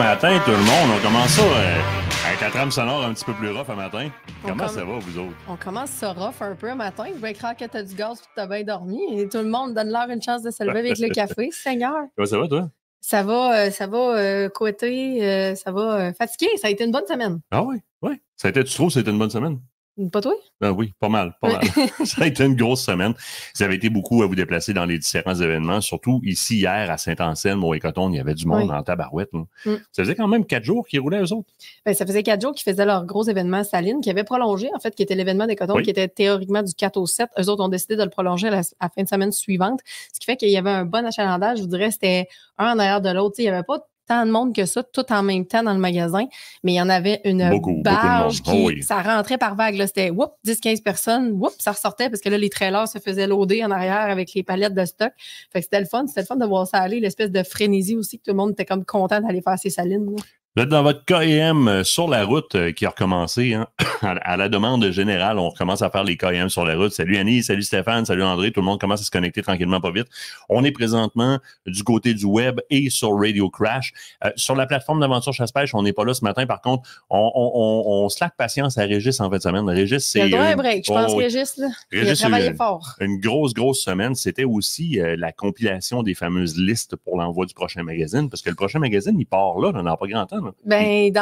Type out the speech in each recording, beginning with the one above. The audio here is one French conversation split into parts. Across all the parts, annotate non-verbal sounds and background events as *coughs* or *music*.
matin, tout le monde. On commence ça euh, avec la trame sonore un petit peu plus rough à matin. Comment ça va, vous autres? On commence ça rough un peu à matin. Je vais croire que tu as du gaz et que t'as bien dormi. Et tout le monde donne leur une chance de se lever avec le *laughs* café. Seigneur! ça va, toi? Ça va, euh, ça va euh, côté, euh, ça va fatigué. Ça a été une bonne semaine. Ah oui, oui. Ça a été, tu trouves, ça a été une bonne semaine? Pas toi? Ben oui, pas mal, pas mal. *laughs* ça a été une grosse semaine. Vous avez été beaucoup à vous déplacer dans les différents événements, surtout ici hier à Saint-Anselme, au Écoton, il y avait du monde en tabarouette. Mm. Ça faisait quand même quatre jours qu'ils roulaient eux autres. Ben, ça faisait quatre jours qu'ils faisaient leur gros événement Saline, qui avait prolongé, en fait, qui était l'événement des coton qui était théoriquement du 4 au 7. Eux autres ont décidé de le prolonger à la, fin de semaine suivante, ce qui fait qu'il y avait un bon achalandage. Je vous dirais, c'était un en arrière de l'autre. Il n'y avait pas de monde que ça, tout en même temps dans le magasin, mais il y en avait une barge qui, ah ça rentrait par vague. C'était 10-15 personnes, whoop, ça ressortait parce que là, les trailers se faisaient loader en arrière avec les palettes de stock. Fait c'était le fun, c'était le fun de voir ça aller, l'espèce de frénésie aussi que tout le monde était comme content d'aller faire ses salines. Vous êtes dans votre KM euh, sur la route euh, qui a recommencé. Hein, *coughs* à la demande générale, on recommence à faire les KM sur la route. Salut Annie, salut Stéphane, salut André. Tout le monde commence à se connecter tranquillement, pas vite. On est présentement du côté du web et sur Radio Crash. Euh, sur la plateforme d'aventure chasse-pêche, on n'est pas là ce matin. Par contre, on, on, on, slack patience à Régis en fin de semaine. Régis, c'est... Il a un break, je pense, oh, Régis. Là, il a travaillé une, fort. Une grosse, grosse semaine. C'était aussi la compilation des fameuses listes pour l'envoi du prochain magazine, parce que le prochain magazine, il part là, on n'a pas grand temps ben,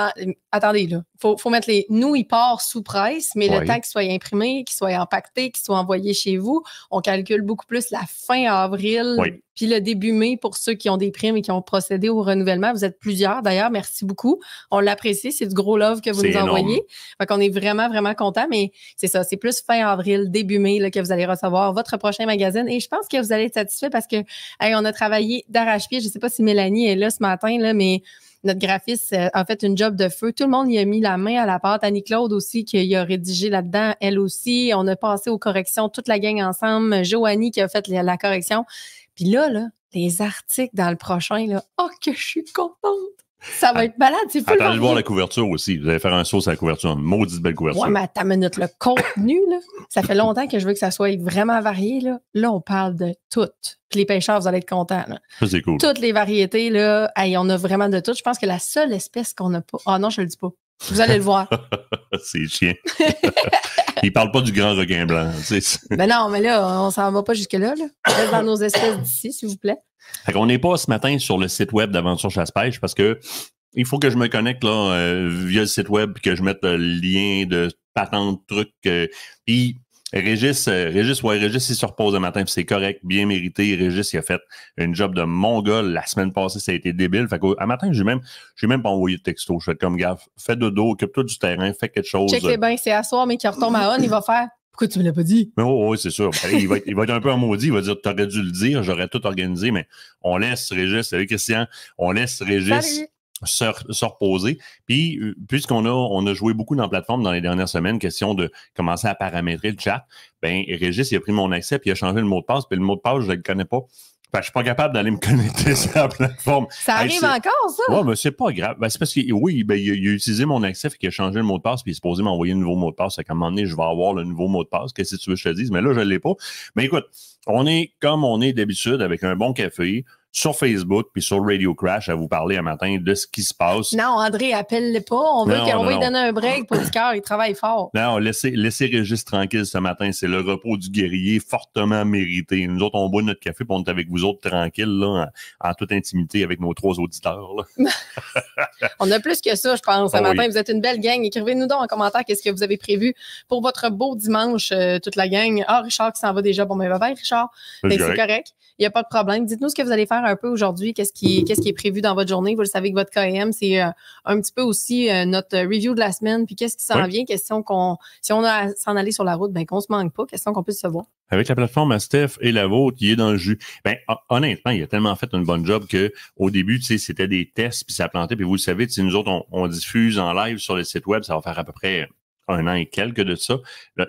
attendez, là. Faut, faut mettre les. Nous, il part sous presse, mais le temps qu'il soit imprimé, qu'il soit empaqueté, qu'il soit envoyé chez vous, on calcule beaucoup plus la fin avril, puis le début mai pour ceux qui ont des primes et qui ont procédé au renouvellement. Vous êtes plusieurs, d'ailleurs. Merci beaucoup. On l'apprécie. C'est du gros love que vous nous envoyez. Fait qu'on est vraiment, vraiment content, mais c'est ça. C'est plus fin avril, début mai, que vous allez recevoir votre prochain magazine. Et je pense que vous allez être satisfait parce que, on a travaillé d'arrache-pied. Je sais pas si Mélanie est là ce matin, là, mais notre graphiste euh, a fait une job de feu. Tout le monde y a mis la main à la pâte. Annie-Claude aussi, qui a rédigé là-dedans, elle aussi. On a passé aux corrections, toute la gang ensemble. Joanie qui a fait la correction. Puis là, les articles dans le prochain, là, oh que je suis contente! Ça va être malade, c'est fou. Attendez de voir la couverture aussi. Vous allez faire un saut sur la couverture, une maudite belle couverture. Ouais, mais attends minute, le contenu, là, ça fait longtemps que je veux que ça soit vraiment varié. Là, là on parle de tout. Puis les pêcheurs, vous allez être contents. Là. c'est cool. Toutes les variétés, là, on a vraiment de tout. Je pense que la seule espèce qu'on n'a pas. Ah non, je le dis pas. Vous allez le voir. *laughs* c'est chiant. *laughs* Il parle pas du grand requin blanc. Mais ben non, mais là, on s'en va pas jusque-là. Là. Reste dans nos espèces d'ici, s'il vous plaît. On n'est pas ce matin sur le site web d'Aventure Chasse-Pêche parce que il faut que je me connecte là, euh, via le site web et que je mette le lien de patente, truc. Euh, Régis, euh, Régis, ouais, Régis, il se repose le matin, c'est correct, bien mérité. Régis, il a fait une job de mon mongol la semaine passée, ça a été débile. Fait qu'à matin, j'ai même, j'ai même pas envoyé de texto. Je fais comme gaffe, fais dodo, occupe-toi du terrain, fais quelque chose. Check les bains, c'est à soir, mais qui retombe à on, il va faire. Pourquoi tu me l'as pas dit? Oui, oh, oh, c'est sûr. Ben, il va, être, il va, être, un peu en maudit. Il va dire, tu aurais dû le dire, j'aurais tout organisé, mais on laisse Régis. Salut Christian. On laisse Régis. Salut se, reposer. Puis, euh, puisqu'on a, on a joué beaucoup dans la plateforme dans les dernières semaines, question de commencer à paramétrer le chat, ben Régis, il a pris mon accès, puis il a changé le mot de passe, puis le mot de passe, je le connais pas. Ben, je suis pas capable d'aller me connecter *laughs* sur la plateforme. Ça arrive encore, ça? Oui, mais c'est pas grave. Ben, c'est parce que, oui, ben, il, a, utilisé mon accès, fait qu'il a changé le mot de passe, puis il s'est posé m'envoyer un nouveau mot de passe. À un moment donné, je vais avoir le nouveau mot de passe. Qu'est-ce que tu veux que je te dise? Mais là, je l'ai pas. Mais ben, écoute, on est comme on est d'habitude avec un bon café sur Facebook puis sur Radio Crash à vous parler un matin de ce qui se passe. Non, André, appelle-le pas. On veut qu'on lui donne un break pour le cœur. Il travaille fort. *laughs* Non, laissez, Régis tranquille ce matin. C'est le repos du guerrier fortement mérité. Nous autres, on boit notre café pour on avec vous autres tranquilles, là, en, toute intimité avec nos trois auditeurs. *laughs* *laughs* on a plus que ça, je pense, ce ah matin. Vous êtes une belle gang. Écrivez-nous donc en commentaire qu'est-ce que vous avez prévu pour votre beau dimanche, euh, toute la gang. Ah, Richard qui s'en va déjà. Bon, mais ben, va Richard. C'est correct. Il n'y a pas de problème. Dites-nous ce que vous allez faire un peu aujourd'hui. Qu'est-ce qui, est prévu dans votre journée? Vous le savez que votre KM, c'est euh, un petit peu aussi euh, notre euh, review de la semaine. Puis qu'est-ce qui s'en vient? Question qu'on, si on a s'en aller sur la route, ben, qu'on se manque pas. Question qu'on puisse se voir. Avec la plateforme à Steph et la vôtre, il est dans le jus. Ben, honnêtement, il a tellement fait une bonne job que au début, tu sais, c'était des tests, puis ça plantait, puis vous le savez, nous autres, on diffuse en live sur le site web, ça va faire à peu près un an et quelques de ça.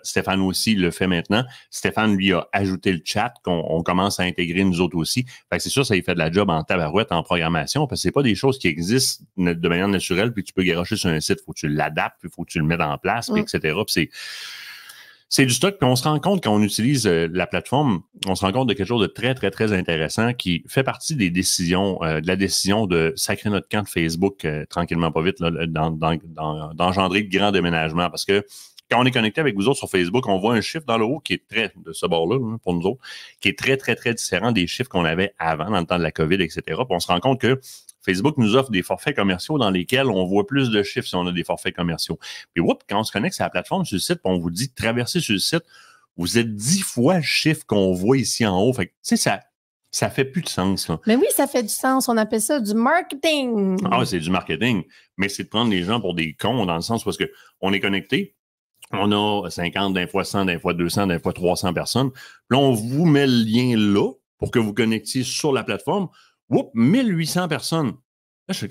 Stéphane aussi le fait maintenant. Stéphane, lui, a ajouté le chat qu'on commence à intégrer nous autres aussi. c'est sûr, ça lui fait de la job en tabarouette, en programmation, parce que c'est pas des choses qui existent de manière naturelle, puis tu peux garocher sur un site. Faut que tu l'adaptes, il faut que tu le mettes en place, puis mm. etc. c'est c'est du stock. qu'on on se rend compte quand on utilise euh, la plateforme, on se rend compte de quelque chose de très, très, très intéressant qui fait partie des décisions, euh, de la décision de sacrer notre camp de Facebook euh, tranquillement pas vite, d'engendrer de grands déménagements. Parce que quand on est connecté avec vous autres sur Facebook, on voit un chiffre dans le haut qui est très, de ce bord-là, hein, pour nous autres, qui est très, très, très différent des chiffres qu'on avait avant dans le temps de la COVID, etc. Puis on se rend compte que Facebook nous offre des forfaits commerciaux dans lesquels on voit plus de chiffres si on a des forfaits commerciaux. Puis, oups, quand on se connecte à la plateforme sur le site, on vous dit traverser sur le site, vous êtes dix fois le chiffre qu'on voit ici en haut. Fait ça, ça fait plus de sens. Mais oui, ça fait du sens. On appelle ça du marketing. Ah, c'est du marketing. Mais c'est de prendre les gens pour des cons dans le sens parce que on est connecté. On a 50, d'un fois 100, d'un fois 200, d'un fois 300 personnes. Là, on vous met le lien là pour que vous connectiez sur la plateforme. Oups, 1800 personnes. Là, je suis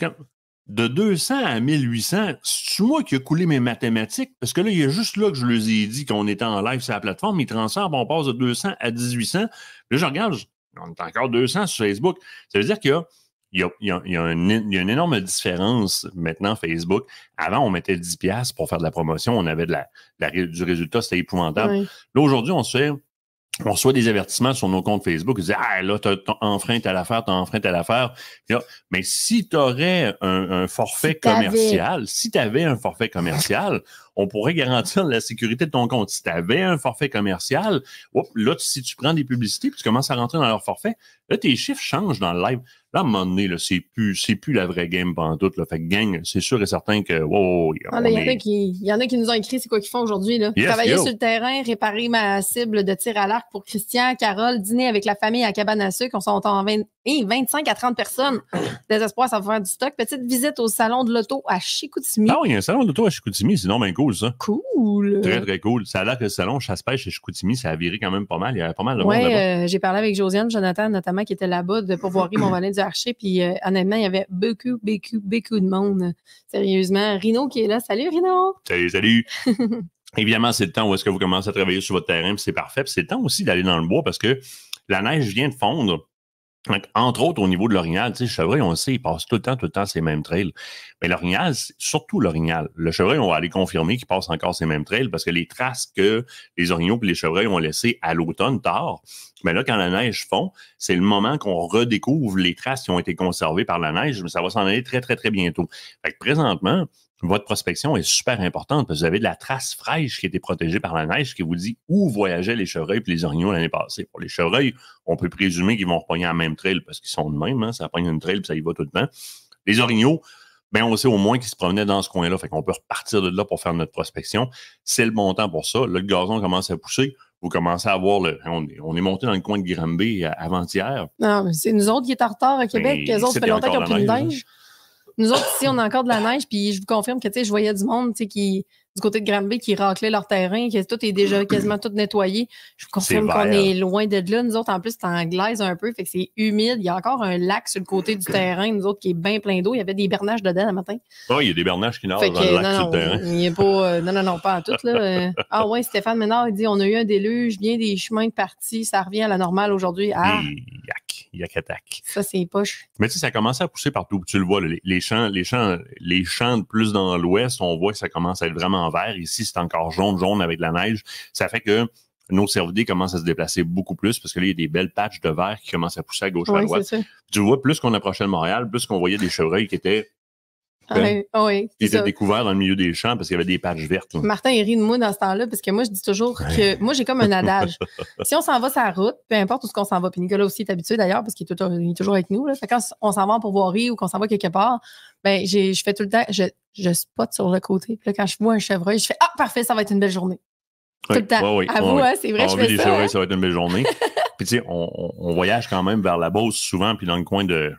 de 200 à 1800, c'est moi qui ai coulé mes mathématiques, parce que là, il y a juste là que je les ai dit qu'on était en live sur la plateforme, ils transforment, on passe de 200 à 1800. Là, je regarde, on est encore 200 sur Facebook. Ça veut dire qu'il y a il y, a, une, énorme différence maintenant, Facebook. Avant, on mettait 10$ pour faire de la promotion, on avait du résultat, c'était épouvantable. Là, aujourd'hui, on se fait on reçoit des avertissements sur nos comptes Facebook qui disent Ah, là, t'as as enfreint à l'affaire, t'as enfreint à l'affaire. Mais si tu aurais un, forfait commercial, si tu avais un forfait commercial, on pourrait garantir la sécurité de ton compte. Si tu avais un forfait commercial, là, si tu prends des publicités tu commences à rentrer dans leur forfait, là, tes chiffres changent dans le live. Là, à un moment donné, c'est plus, c'est plus la vraie game tout Le Fait que gang, c'est sûr et certain que ah, Il y, en a qui nous ont écrit c'est quoi qu'ils font aujourd'hui. Travailler sur le terrain, réparer ma cible de tir à l'arc pour Christian, Carole, dîner avec la famille à Cabane à sucre. On s'entend en 25 eh, à 30 personnes. Désespoir, ça va faire du stock. Petite visite au salon de l'auto à Chicoutimi. Ah oui, il y a un salon de l'auto à Chicoutimi, sinon, cool, Très, très cool. Ça a l'air que le salon chasse-pêche chez Chicoutimi, ça a viré quand même pas mal. Il y avait pas mal de ouais, monde euh, j'ai parlé avec Josiane, Jonathan, notamment, qui était là-bas de *clears throat* mon valet du Archer. Puis euh, honnêtement, il y avait beaucoup, beaucoup, beaucoup de monde. Sérieusement. Rino qui est là. Salut, Rino. Salut, salut. *laughs* Évidemment, c'est le temps où est-ce que vous commencez à travailler sur votre terrain, puis c'est parfait. Puis c'est le temps aussi d'aller dans le bois parce que la neige vient de fondre. Entre autres, au niveau de l'orignal, tu sais, chevreuil, on le sait, il passe tout le temps, tout le temps ces mêmes trails. Mais l'orignal, surtout l'orignal, le chevreuil, on va aller confirmer qu'il passe encore ces mêmes trails parce que les traces que les orignaux et les chevreuils ont laissées à l'automne tard, mais ben là, quand la neige fond, c'est le moment qu'on redécouvre les traces qui ont été conservées par la neige, mais ça va s'en aller très, très, très bientôt. Fait présentement, votre prospection est super importante parce que vous avez de la trace fraîche qui était protégée par la neige qui vous dit où voyageaient les chevreuils et les orignaux l'année passée. Pour les chevreuils, on peut présumer qu'ils vont reprendre la même trail parce qu'ils sont de même. Hein. ça prend une trail et ça y va tout le temps. Les orignaux, ben on sait au moins qu'ils se promenaient dans ce coin-là. Fait qu'on peut repartir de là pour faire notre prospection. C'est le bon temps pour ça. Là, le gazon commence à pousser vous commencez à voir le. On est, monté dans le coin de Granby euh, avant-hier. Non, mais c'est nous autres qui est en retard à Québec. Ben, les autres, ça fait longtemps qu'ils neige. Nous autres, ici, on a encore de la neige, puis je vous confirme que, je voyais du monde, du côté de Granby, qui raclait leur terrain, que tout est déjà quasiment tout nettoyé. Je vous confirme qu'on est loin d'être là. Nous autres, en plus, c'est en glaise un peu, fait que c'est humide. Il y a encore un lac sur le côté du terrain, nous autres, qui est bien plein d'eau. Il y avait des bernages dedans le matin. oh, il y a des bernages qui n'ont dans le lac le terrain. pas, euh, non, non, non, pas à tout, là. *laughs* ah ouais, Stéphane Ménard, il dit, on a eu un déluge, bien des chemins de partie, ça revient à la normale aujourd'hui. Ah! Ça, c'est poche. Mais tu sais, ça commence à pousser partout. Tu le vois, les, champs, les champs, les champs plus dans l'ouest, on voit que ça commence à être vraiment vert. Ici, c'est encore jaune, jaune avec la neige. Ça fait que nos cervidés commencent à se déplacer beaucoup plus parce que là, il y a des belles patches de vert qui commencent à pousser à gauche à droite. Tu vois, plus qu'on approchait de Montréal, plus qu'on voyait des chevreuils qui étaient ah oui, était découvert dans le milieu des champs parce qu'il y avait des pages vertes. Martin, il rit de moi dans ce temps-là parce que moi, je dis toujours que moi, j'ai comme un adage. *laughs* si on s'en va sa route, peu importe où qu'on s'en va, puis Nicolas aussi est habitué d'ailleurs parce qu'il est, toujours avec nous. Là. quand on s'en va en pourvoirie ou qu'on s'en va quelque part, ben, je fais tout le temps, je, je spot sur le côté. Puis là, quand je vois un chevreuil, je fais Ah, parfait, ça va être une belle journée. tout le temps. Oui, à vous, c'est vrai, ah, on je fais des Chevreuils, hein. ça va être une belle journée. *laughs* puis tu sais, on, voyage quand même vers la Beauce souvent, puis dans le coin de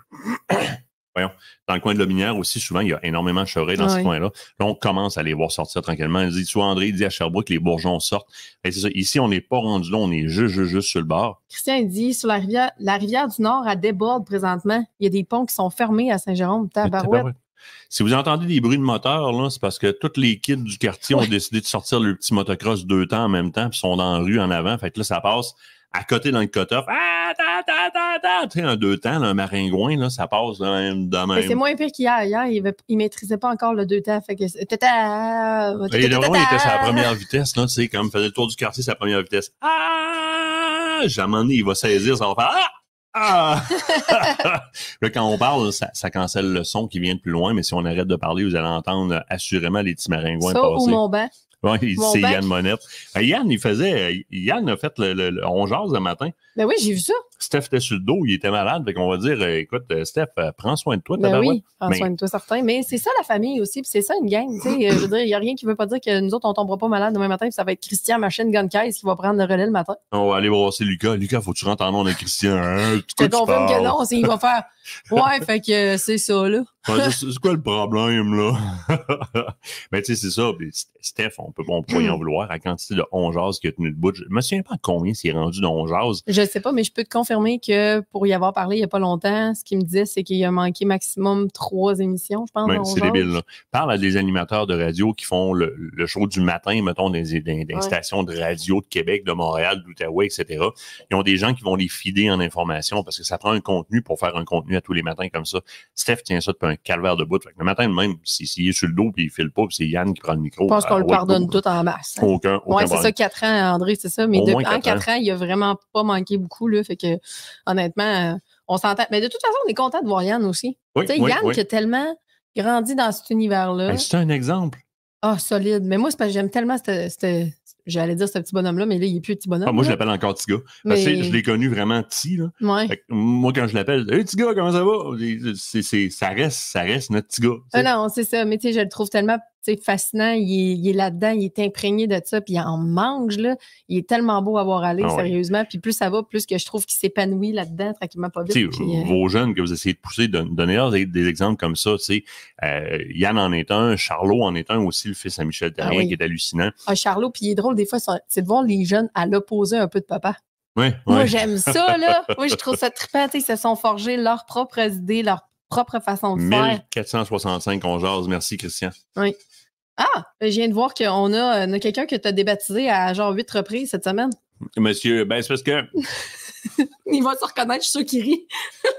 dans le coin de la minière aussi, souvent, il y a énormément de dans ce coin-là. Là, on commence à les voir sortir tranquillement. Il dit, soit André, il dit à Sherbrooke, les bourgeons sortent. Ben, Ici, on n'est pas rendu là, on est juste, juste, juste sur le bord. Christian dit, sur la rivière, la rivière du Nord, elle déborde présentement. Il y a des ponts qui sont fermés à Saint-Jérôme, euh, Tabarouette. Si vous entendez des bruits de moteur, c'est parce que toutes les kids du quartier ont décidé de sortir le petit motocross deux temps en même temps, puis sont dans la rue en avant. Fait que là, ça passe à côté dans le cut-off. Ah, ta, ta, ta, ta. en deux temps, là, un maringouin, là, ça passe là, même même. C'est moins pire qu'hier. Hier, il ne maîtrisait pas encore le deux temps. Fait que. Ta il était à sa première vitesse, là, tu sais, comme faisait le tour du quartier, sa première vitesse. Ah! Jamais il va saisir, ça va faire Ah! Ah! *laughs* *laughs* là, quand on parle, ça, cancelle le son qui vient de plus loin, mais si on arrête de parler, vous allez entendre euh, assurément les petits maringouins ça, passer. Ou mon *laughs* Oui, c'est Yann Monette. Euh, Yann, il faisait. Euh, Yann a fait le, 11 le matin. Ben oui, j'ai vu ça. Steph était sur le dos, il était malade. Fait qu'on va dire, euh, écoute, euh, Steph, euh, prends soin de toi. Ben oui, prends soin de toi, certain. Mais c'est ça la famille aussi, puis c'est ça une gang. je veux dire, il n'y a rien qui ne veut pas dire que nous autres, on ne tombera pas malade demain matin, puis ça va être Christian Machine Gun Case qui va prendre le relais le matin. On va aller voir c'est Lucas. Lucas, faut que tu rentres en nom de Christian. Hein? *laughs* te confirme que non, il va faire. Ouais, fait que c'est ça, là. *laughs* c'est quoi le problème, là? *laughs* mais tu sais, c'est ça. Steph, on peut, pas peut y en hmm. vouloir. La quantité de 11 qu'il a tenu le bout. Je me souviens pas combien c'est rendu de 11 Je sais pas, mais je peux te confirmer que pour y avoir parlé il n'y a pas longtemps, ce qu'il me disait, c'est qu'il a manqué maximum trois émissions, je pense. c'est débile. Parle à des animateurs de radio qui font le, show du matin, mettons, dans des, stations de radio de Québec, de Montréal, d'Outaouais, etc. Ils ont des gens qui vont les fider en information parce que ça prend un contenu pour faire un contenu à tous les matins comme ça. Steph tient ça depuis un calvaire de bout. le matin même, s'il est sur le dos puis il file pas, c'est Yann qui prend le micro. Je pense qu'on le pardonne tout en masse. Aucun, c'est ça, quatre ans, André, c'est ça. Mais en quatre ans. il a vraiment pas manqué beaucoup. Là, fait que honnêtement, euh, on s'entend. Mais de toute façon, on est content de voir Yann aussi. tu sais, Yann qui a tellement grandi dans cet univers-là. Ben, c'est un exemple. Ah, solide. Mais moi, c'est parce que j'aime tellement cette, j'allais dire ce petit bonhomme-là, mais là, il n'est plus petit bonhomme. Ah, moi, je l'appelle encore petit Parce que je l'ai connu vraiment petit. Moi, quand je l'appelle, Hey, petit comment ça va? c'est ça, reste, ça reste notre petit gars. Ah non, c'est ça. Mais tu sais, je le trouve tellement c'est fascinant. Il est, là-dedans, il est imprégné de ça, puis il en mange. Là. Il est tellement beau à voir aller, ah sérieusement. Puis plus ça va, plus que je trouve qu'il s'épanouit là-dedans, tranquillement, pas vite. Euh vos jeunes que vous essayez de pousser, donnez-leur des, exemples comme ça. Euh, Yann en est un, Charlot en est un aussi, le fils à Michel ah Terrien, qui est hallucinant. Ah, Charlot, puis il est drôle des fois, c'est de voir les jeunes à l'opposé un peu de papa. Oui, Moi, j'aime ça, là. Moi, je trouve ça trippant. Ils se sont forgés leurs propres idées, leurs propre façon de faire. 1465, on jase. Merci, Christian. Oui. Ah, je viens de voir qu'on a, a quelqu'un que tu as débaptisé à genre huit reprises cette semaine. Monsieur, ben c'est parce que. *laughs* Il va se reconnaître, je suis sûr qu'il rit. *laughs*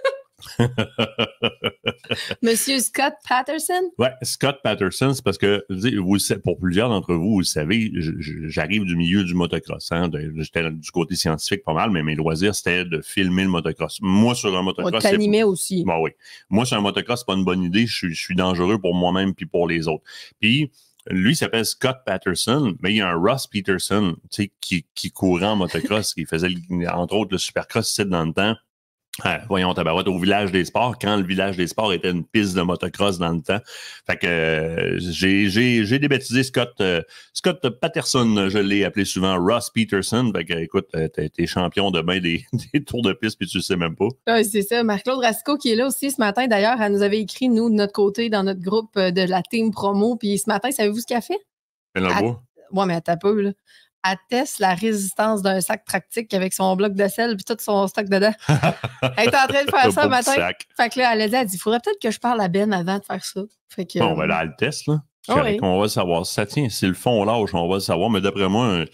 *laughs* Monsieur Scott Patterson? Oui, Scott Patterson, c'est parce que vous, pour plusieurs d'entre vous, vous le savez, j'arrive du milieu du motocross. J'étais du côté scientifique pas mal, mais mes loisirs, c'était de filmer le motocross. Moi, sur un motocross. On aussi. Bah oui. Moi, sur un motocross, c'est pas une bonne idée. Je, suis dangereux pour moi-même puis pour les autres. Puis, lui s'appelle Scott Patterson, mais il y a un Ross Peterson qui, qui courait en motocross, qui faisait entre autres le supercross c'est dans le temps voyons, tabarouette, au village des sports, quand le village des sports était une piste de motocross dans le temps. Fait que euh, j'ai débaptisé Scott, euh, Scott Patterson, je l'ai appelé souvent Ross Peterson. Écoute, que, écoute, euh, t'es champion de *laughs* des, tours de piste, puis tu sais même pas. Oui, c'est ça. Marc-Claude Rasco qui est là aussi ce matin. D'ailleurs, elle nous avait écrit, nous, de notre côté, dans notre groupe de la team promo. Puis ce matin, savez-vous ce qu'elle fait? Elle beau. Oui, mais elle t'a là atteste la résistance d'un sac tractique avec son bloc de sel et tout son stock dedans. *laughs* elle était en train de faire ça le matin. Fait que là, elle a dit, il faudrait peut-être que je parle à Ben avant de faire ça. Fait que, bon, euh, ben là, elle teste, là. Ah on va le savoir. Ça tient. Si le fond lâche, on va le savoir. Mais d'après moi,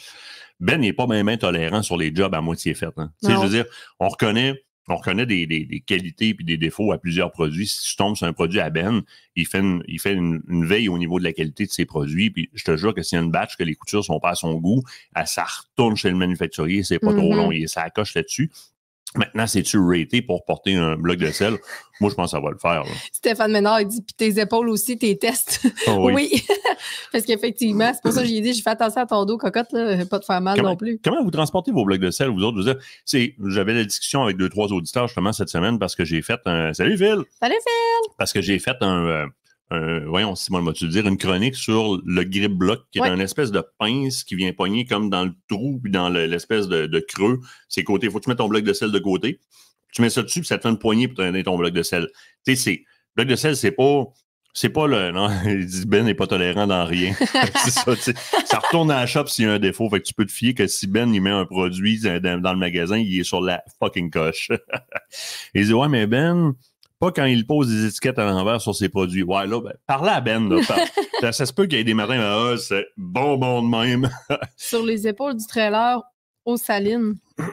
Ben n'est pas même intolérant sur les jobs à moitié faits. Hein. Je veux dire, on reconnaît on reconnaît des, qualités et des défauts à plusieurs produits. Si tu tombes sur un produit à Ben, il fait une, il fait une, veille au niveau de la qualité de ses produits. Puis je te jure que s'il y a une batch que les coutures sont pas à son goût, ça retourne chez le manufacturier, c'est pas trop mm-hmm. long, et ça accroche là-dessus. Maintenant, c'est-tu raté pour porter un bloc de sel? Moi, je pense que ça va le faire. Stéphane Ménard, il dit, puis tes épaules aussi, tes tests. Ah *laughs* oui. *laughs* Parce qu'effectivement, c'est pour ça que j'ai dit, je fais attention à ton dos, cocotte, là, pas de faire mal non plus. Comment vous transportez vos blocs de sel, vous autres? Vous j'avais la discussion avec deux, trois auditeurs justement cette semaine parce que j'ai fait un. Salut Phil! Salut Phil! Parce que j'ai fait un. Euh, euh, voyons, Simon, vas-tu dire, une chronique sur le grip bloc, qui est un espèce de pince qui vient poigner comme dans le trou, puis dans l'espèce de, creux. C'est côté, faut que tu mettes ton bloc de sel de côté. Tu mets ça dessus, puis ça te fait une poignée pour donner ton bloc de sel. Tu sais, c'est. Bloc de sel, c'est pas. C'est pas le. Non, *laughs* il dit Ben n'est pas tolérant dans rien. *laughs* *laughs* ça, retourne à la shop s'il y a un défaut. Fait que tu peux te fier que si Ben il met un produit euh, dans, dans le magasin, il est sur la fucking coche. il dit Ouais, mais Ben, pas quand il pose des étiquettes à l'envers sur ses produits. Ouais, là, ben, à Ben. *laughs* ça, se peut qu'il y ait des matins, là-haut. Ben, ah, c'est bon de même. *laughs* sur les épaules du trailer au saline. *clears throat*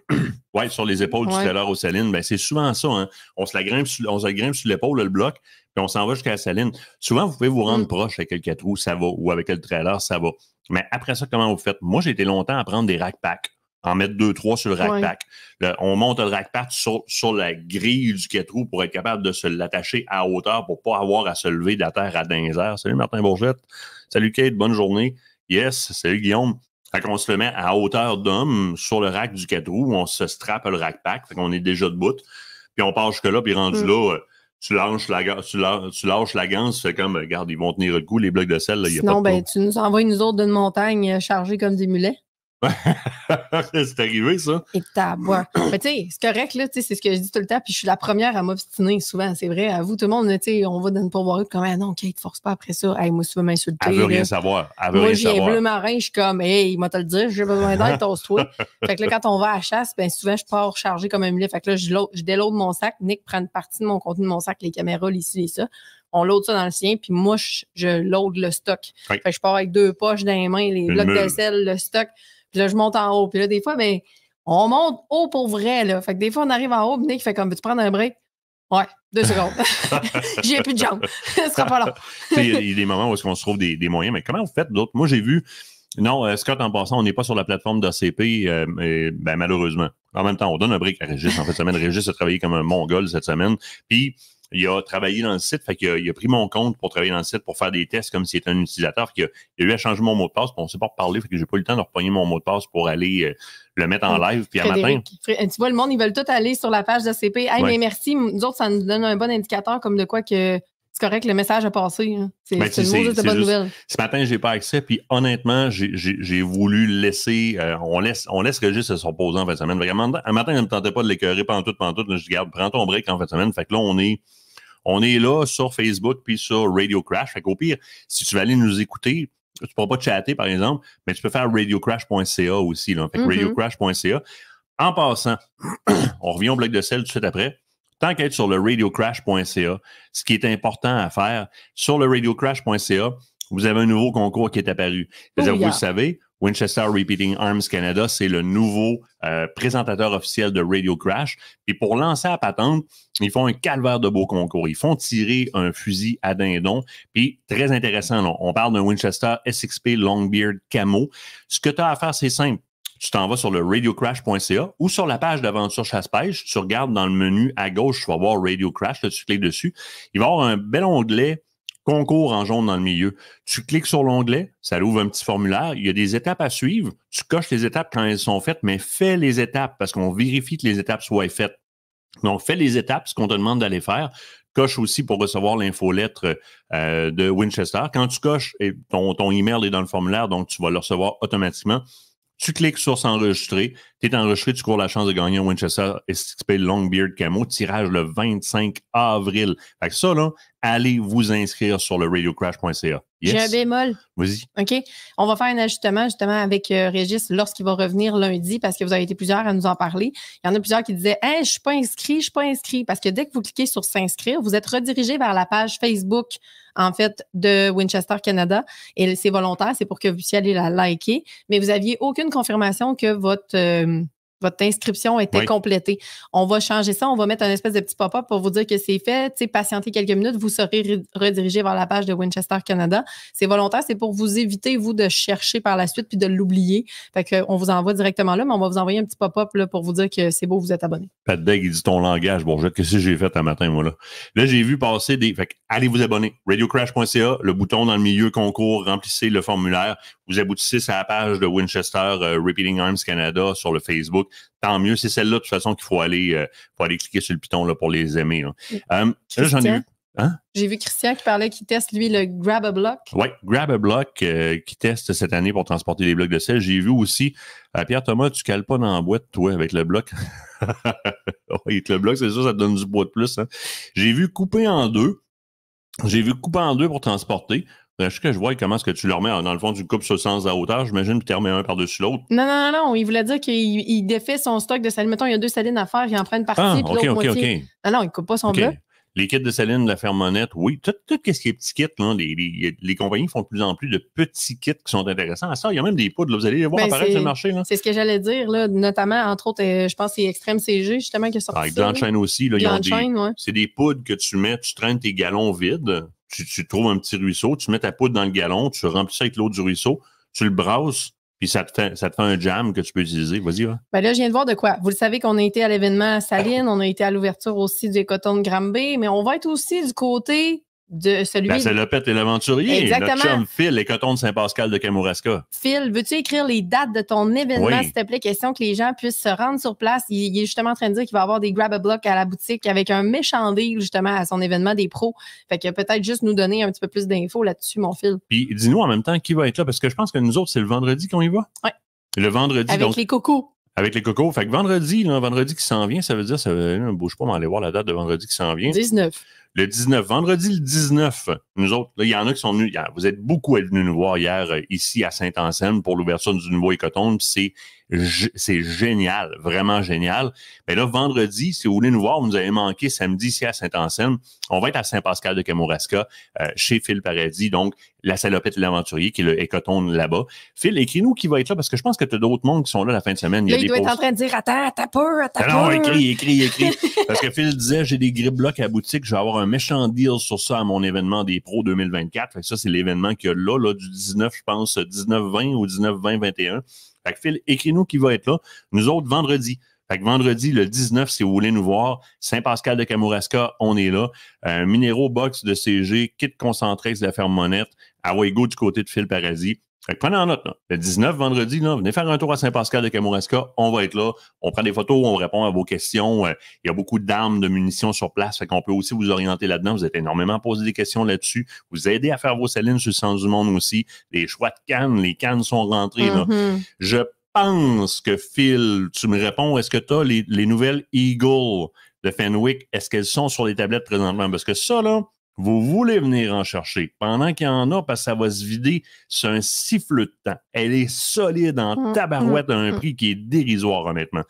Ouais, sur les épaules du trailer au saline, Ben, c'est souvent ça. Hein. On, se la grimpe sur, on sur l'épaule, le bloc, puis on s'en va jusqu'à la saline. Souvent, vous pouvez vous rendre mm. proche avec quelqu'un trous, ça va, ou avec le trailer, ça va. Mais après ça, comment vous faites? Moi, j'ai été longtemps à prendre des rack en mettre deux, trois sur le rack pack. on monte le rack pack sur, la grille du 4rou pour être capable de se l'attacher à hauteur pour pas avoir à se lever de la terre à d'un Salut Martin Bourgette. Salut Kate, bonne journée. Yes, salut Guillaume. Fait qu'on se le met à hauteur d'homme sur le rack du ketrou. On se strappe le rack pack. Fait qu'on est déjà debout. Puis on part jusque-là, puis rendu mm. là, euh, tu lâches la, tu la ganse, c'est comme, euh, regarde, ils vont tenir le coup, les blocs de sel. Là, ben, tu nous envoies une autres d'une montagne euh, chargée comme des mulets. *laughs* c'est arrivé, ça. Et *clears throat* Mais tu sais, c'est correct, là, c'est ce que je dis tout le temps, puis je suis la première à m'obstiner souvent, c'est vrai. À vous, tout le monde, on va dans une pourvoirie, comme, ah non, Kate, force pas après ça. Hey, moi, tu veux m'insulter. Elle veut rien savoir. Elle veut moi, j'ai bleu marin, je suis comme, hey, il m'a te le dire, j'ai besoin d'aide, *laughs* tosse-toi. fait que là, quand on va à chasse, ben souvent, je pars charger comme un mulet. Fait que là, je, déload mon sac. Nick prend une partie de mon contenu de mon sac, les caméras, ici et ça on load ça dans le sien, puis moi, je, load le stock. Fait que je pars avec deux poches dans les mains, les blocs de sel, le stock. Puis là, je monte en haut. Puis là, des fois, mais ben, on monte haut pour vrai. Là. Fait que des fois, on arrive en haut, Nick fait comme veux-tu prendre un break? Ouais, deux secondes. *laughs* j'ai plus de jambes. *laughs* Ce sera pas long. *laughs* Il y a des moments où est-ce qu'on se trouve des, des, moyens, mais comment vous faites d'autres? Moi, j'ai vu. Non, euh, Scott, en passant, on n'est pas sur la plateforme d'ACP, mais euh, ben, malheureusement. En même temps, on donne un break à Régis. En fait, cette semaine, Régis a travaillé comme un mongol cette semaine. Puis, il a travaillé dans le site, fait qu'il a, il a pris mon compte pour travailler dans le site pour faire des tests comme s'il était un utilisateur. Fait a, il eu à changer mon mot de passe, puis on sait pas parler, fait que j'ai pas eu le temps de repogner mon mot de passe pour aller euh, le mettre en live, puis à matin. Tu vois, le monde, ils veulent tout aller sur la page de CP. Hey, mais merci, nous autres, ça nous donne un bon indicateur comme de quoi que c'est correct, le message a passé. Hein. Ben, c'est bonne nouvelle. Ce matin, je n'ai pas accès. Puis honnêtement, j'ai voulu laisser. Euh, on, laisse, on laisse se reposer en fin de semaine. Vraiment, un matin, je ne me tentais pas de l'écœurer pendant tout, pendant tout. je garde, prends ton break en fin de semaine. Fait que là, on est on est là sur Facebook puis sur Radio Crash. Fait qu'au pire, si tu veux aller nous écouter, tu ne pourras pas chatter, par exemple, mais tu peux faire radiocrash.ca aussi. Là. Fait que mm-hmm. radiocrash.ca. En passant, *clears throat* on revient au bloc de sel tout de suite après. Tant qu'être sur le radiocrash.ca, ce qui est important à faire, sur le radiocrash.ca, vous avez un nouveau concours qui est apparu. Déjà, oh, Vous le savez, Winchester Repeating Arms Canada, c'est le nouveau euh, présentateur officiel de Radio Crash. Et pour lancer la patente, ils font un calvaire de beau concours. Ils font tirer un fusil à dindon. Puis, très intéressant, on parle d'un Winchester SXP Longbeard Camo. Ce que tu as à faire, c'est simple tu t'en vas sur le radiocrash.ca ou sur la page d'aventure chasse-pêche. Tu regardes dans le menu à gauche, tu vas voir Radio Crash, là, tu cliques dessus. Il va y avoir un bel onglet concours en jaune dans le milieu. Tu cliques sur l'onglet, ça ouvre un petit formulaire. Il y a des étapes à suivre. Tu coches les étapes quand elles sont faites, mais fais les étapes parce qu'on vérifie que les étapes soient faites. Donc, fais les étapes, ce qu'on te demande d'aller faire. Coche aussi pour recevoir l'infolettre euh, de Winchester. Quand tu coches, et ton, ton email est dans le formulaire, donc tu vas le recevoir automatiquement. Tu cliques sur s'enregistrer. Tu es enregistré, tu cours la chance de gagner un Winchester SXP Longbeard Camo, tirage le 25 avril. Fait que ça, là, allez vous inscrire sur le radiocrash.ca. Yes. J'ai un bémol. Vas-y. OK. On va faire un ajustement justement avec euh, Régis lorsqu'il va revenir lundi parce que vous avez été plusieurs à nous en parler. Il y en a plusieurs qui disaient hey, hein, je suis pas inscrit, je ne suis pas inscrit parce que dès que vous cliquez sur s'inscrire, vous êtes redirigé vers la page Facebook en fait de Winchester Canada et c'est volontaire, c'est pour que vous puissiez aller la liker, mais vous n'aviez aucune confirmation que votre euh, votre inscription était complétée. On va changer ça, on va mettre un espèce de petit pop-up pour vous dire que c'est fait. patientez quelques minutes, vous serez redirigé vers la page de Winchester Canada. C'est volontaire, c'est pour vous éviter, vous, de chercher par la suite puis de l'oublier. Fait on vous envoie directement là, mais on va vous envoyer un petit pop-up pour vous dire que c'est beau, vous êtes abonné. Pat Deg, il dit ton langage, Bon, qu'est-ce que j'ai fait un matin, moi, là? Là, j'ai vu passer des. Fait allez vous abonner. Radiocrash.ca, le bouton dans le milieu concours, remplissez le formulaire vous aboutissez à la page de Winchester euh, Repeating Arms Canada sur le Facebook. Tant mieux, c'est celle-là de toute façon qu'il faut aller, euh, faut aller cliquer sur le piton là, pour les aimer. Euh, j'en ai vu. Hein? J'ai vu Christian qui parlait qui teste, lui, le Grab a Block. Oui, Grab a Block qui teste cette année pour transporter des blocs de sel. J'ai vu aussi, Pierre Thomas, tu cales pas dans la boîte, toi, avec le bloc. *laughs* avec le bloc, c'est sûr, ça te donne du bois de plus. Hein. J'ai vu couper en deux. J'ai vu couper en deux pour transporter. Ben, je ce que je vois comment est-ce que tu le remets dans le fond du coupe sur sens de hauteur? J'imagine que tu remets un par-dessus l'autre. Non, non, non, non. Il voulait dire qu'il défait son stock de saline. Mettons, il y a deux salines à faire, il en prend une partie. Ah, puis l'autre moitié. Non, non, il ne coupe pas son bleu. Les kits de saline de la Fermonette, oui. Tout, ce qui est petit kit, là, les, les, les, compagnies font de plus en plus de petits kits qui sont intéressants. À ah, ça, il y a même des poudres. vous allez les voir ben, apparaître sur le marché. C'est ce que j'allais dire, là, notamment, entre autres, euh, je pense que c'est Extreme CG, justement, qui est sorti. Avec ah, aussi. Là, C'est des poudres que tu mets, tu traînes tes galons vides, tu, tu trouves un petit ruisseau, tu mets ta poudre dans le galon, tu remplis ça avec l'eau du ruisseau, tu le brasses, puis ça te, fait, un jam que tu peux utiliser. Vas-y, va. Ben là, je viens de voir de quoi. Vous le savez qu'on a été à l'événement à Saline, on a été à l'ouverture aussi du Coton de bay mais on va être aussi du côté de celui. pète ben, et l'aventurier. Notre chum Phil les cotons de Saint-Pascal de Kamouraska. Phil, veux-tu écrire les dates de ton événement, s'il te plaît, question que les gens puissent se rendre sur place. Il, est justement en train de dire qu'il va avoir des grab-a-block à la boutique avec un méchant deal, justement, à son événement des pros. Fait que peut-être juste nous donner un petit peu plus d'infos là-dessus, mon Phil. Puis dis-nous en même temps qui va être là, parce que je pense que nous autres, c'est le vendredi qu'on y va. Oui. Le vendredi. Avec les cocos avec les cocos. Fait que vendredi, le vendredi qui s'en vient, ça veut dire, ça veut, bouge pas, mais aller voir la date de vendredi qui s'en vient. 19 le 19, vendredi le 19, nous autres, il y en a qui sont venus, vous êtes beaucoup venus nous voir hier euh, ici à Saint-Anselme pour l'ouverture du nouveau Écoton, c'est c'est génial, vraiment génial. Mais là, vendredi, si vous voulez nous voir, vous nous avez manqué samedi ici à Saint-Anselme. On va être à Saint-Pascal de Kamouraska, euh, chez Phil Paradis, donc la salopette de l'aventurier, qui est le écotone là-bas. Phil, écris-nous qui va être là, parce que je pense que tu as d'autres mondes qui sont là la fin de semaine. Il, doit être en train de dire Attends, t'as peur, t'as peur. Non, écris, écris, écris. *laughs* parce que Phil disait J'ai des grippes blocs à boutique, je vais avoir un méchant deal sur ça à mon événement des pros 2024. ça, c'est l'événement qu'il y a là, là, du 19, je pense, 19-20 ou 19-20-21. Fait que Phil, écris-nous qui va être là. Nous autres, vendredi. Fait que vendredi, le 19, si vous voulez nous voir, Saint-Pascal de Kamouraska, on est là. Euh, Minéraux Box de CG, Kit concentré, de la ferme Monette, go du côté de Phil Paradis prenez en note, le 19 vendredi, venez faire un tour à Saint-Pascal de Kamouraska. On va être là. On prend des photos, on répond à vos questions. Euh, il y a beaucoup d'armes, de munitions sur place. Fait qu'on peut aussi vous orienter là-dedans. Vous êtes énormément posé des questions là-dessus. Vous aidez à faire vos salines sur le sens du monde aussi. Les choix de cannes, les cannes sont rentrées. Mm-hmm. Je pense que Phil, tu me réponds, est-ce que tu as les, les nouvelles Eagle de Fenwick? Est-ce qu'elles sont sur les tablettes présentement? Parce que ça, là, vous voulez venir en chercher pendant qu'il y en a parce que ça va se vider. C'est un siffle de temps. Elle est solide en mm, tabarouette mm, à un mm. prix qui est dérisoire, honnêtement.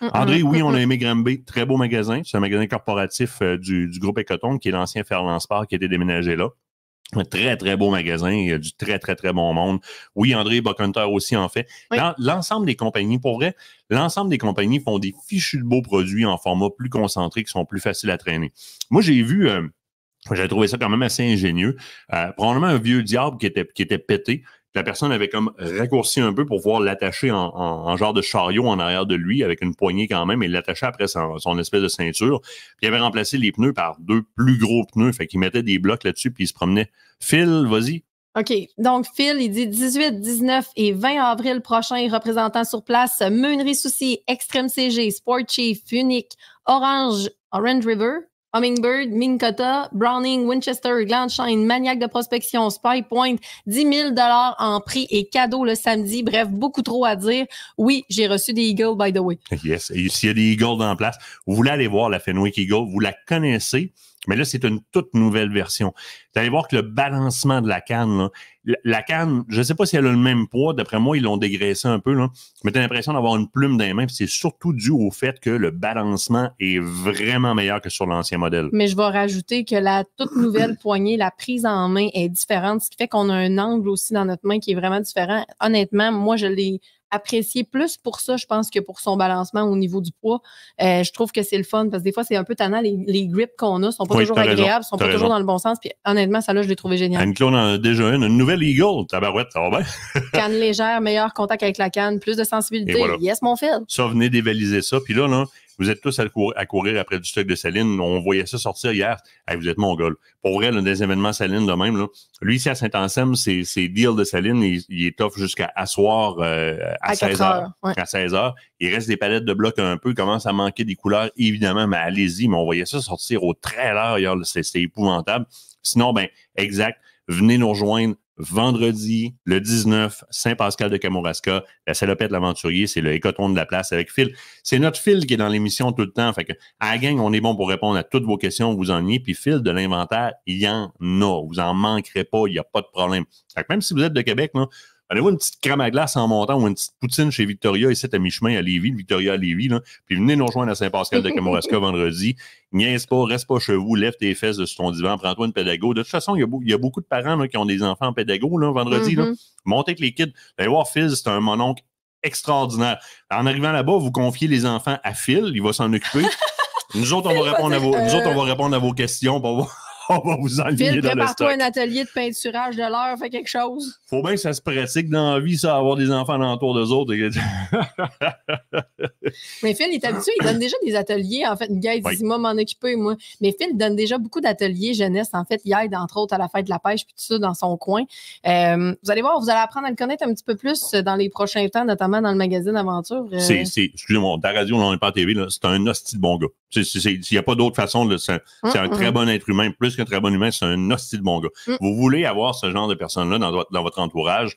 André, oui, on a aimé B, Très beau magasin. C'est un magasin corporatif euh, du, groupe Ecoton, qui est l'ancien Ferland Sport qui a été déménagé là. Un très, très beau magasin. Il y a du très, très, très bon monde. Oui, André Bocunter aussi en fait. L'ensemble des compagnies, pour vrai, l'ensemble des compagnies font des fichus de beaux produits en format plus concentré qui sont plus faciles à traîner. Moi, j'ai vu, euh, j'ai trouvé ça quand même assez ingénieux. Euh, probablement un vieux diable qui était, qui était pété. La personne avait comme raccourci un peu pour pouvoir l'attacher en, genre de chariot en arrière de lui avec une poignée quand même et l'attacher après son, espèce de ceinture. Puis il avait remplacé les pneus par deux plus gros pneus. Fait qu'il mettait des blocs là-dessus puis il se promenait. Phil, vas-y. OK. Donc, Phil, il dit 18, 19 et 20 avril prochain, représentant sur place Meunerie Souci, Extreme CG, Sport Chief, Unique, Orange, Orange River, Hummingbird, Minkota, Browning, Winchester, Glanshine, Maniac de prospection, Spy Point, 10 000 dollars en prix et cadeaux le samedi. Bref, beaucoup trop à dire. Oui, j'ai reçu des Eagles, by the way. Yes. s'il y a des Eagles en place, vous voulez aller voir la Fenwick Eagle, vous la connaissez. Mais là, c'est une toute nouvelle version. Vous allez voir que le balancement de la canne, la, canne, je ne sais pas si elle a le même poids. D'après moi, ils l'ont dégraissé un peu. Là. Mais tu as l'impression d'avoir une plume dans les mains. C'est surtout dû au fait que le balancement est vraiment meilleur que sur l'ancien modèle. Mais je vais rajouter que la toute nouvelle *coughs* poignée, la prise en main est différente, ce qui fait qu'on a un angle aussi dans notre main qui est vraiment différent. Honnêtement, moi, je l'ai apprécié plus pour ça, je pense, que pour son balancement au niveau du poids. Euh, je trouve que c'est le fun parce que des fois, c'est un peu tannant. Les, grips qu'on a sont pas toujours agréables, sont pas toujours dans le bon sens. Puis honnêtement, ça là, je l'ai trouvé génial. Anne a déjà une, une nouvelle Eagle, tabarouette, ça va *laughs* canne légère, meilleur contact avec la canne, plus de sensibilité. Yes, mon fils. Ça, venait dévaliser ça. Puis là, là vous êtes tous à, à courir après du stock de Saline. On voyait ça sortir hier. vous êtes mon Pour vrai, l'un des événements Saline de même, là, lui ici à Saint-Anselme, c'est deal de Saline. Il, est off jusqu'à asseoir euh, à, 16 heures. À 16 heures. Il reste des palettes de blocs un peu. Il commence à manquer des couleurs, évidemment, mais allez-y. Mais on voyait ça sortir au l'heure hier. C'est épouvantable. Sinon, ben, exact venez nous rejoindre vendredi, le 19, Saint-Pascal de Kamouraska, la salopette l'aventurier, c'est le écoton de la place avec Phil. C'est notre Phil qui est dans l'émission tout le temps. Fait que, à la gang, on est bon pour répondre à toutes vos questions, vous en y Puis Phil, de l'inventaire, il y en a. Vous en manquerez pas, il n'y a pas de problème. même si vous êtes de Québec, là, allez voir une petite crème à glace en montant ou une petite poutine chez Victoria, ici, à mi-chemin à Lévis, Victoria à Lévis, là. Puis venez nous rejoindre à Saint-Pascal de Kamouraska *laughs* vendredi. Niaise pas, reste pas chez vous, lève tes fesses de ton divan, prends-toi une pédago. De toute façon, il y, a beaucoup de parents là, qui ont des enfants en pédago, là, vendredi, là. Mm-hmm. Montez avec les kids. Allez voir Phil, c'est un mononcle extraordinaire. En arrivant là-bas, vous confiez les enfants à Phil, il va s'en occuper. *laughs* Nous autres, on va répondre à vos, nous autres, on va euh, répondre à vos questions pour voir *laughs* on va vous enlever Phil, dans le stock. un atelier de peinturage de l'heure, fait quelque chose. Faut bien que ça se pratique dans la vie, ça, avoir des enfants l'entour d'eux autres. *laughs* Mais Phil, est habitué, il donne déjà des ateliers, en fait. Une gars, il dit, moi, m'en occuper, moi. Mais Phil donne déjà beaucoup d'ateliers jeunesse, en fait. Il aide, entre autres, à la fête de la pêche, puis tout ça, dans son coin. Euh, vous allez voir, vous allez apprendre à le connaître un petit peu plus euh, dans les prochains temps, notamment dans le magazine Aventure. Euh. C'est, excusez-moi, la radio, on n'est pas en TV, c'est un hostie bon gars. S'il n'y a pas d'autre façon, c'est un, mm, très mm. bon être humain. Plus un très bon humain, c'est un hostile bon gars. Mm. Vous voulez avoir ce genre de personne-là dans, votre entourage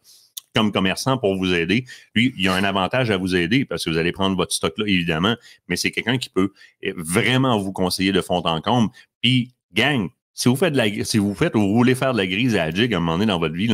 comme commerçant pour vous aider. Lui, il y a un avantage à vous aider parce que vous allez prendre votre stock-là, évidemment, mais c'est quelqu'un qui peut eh, vraiment vous conseiller de fond en comble. Puis, gang, si vous faites la, si vous faites voulez faire de la grise à la jig à un moment donné dans votre vie,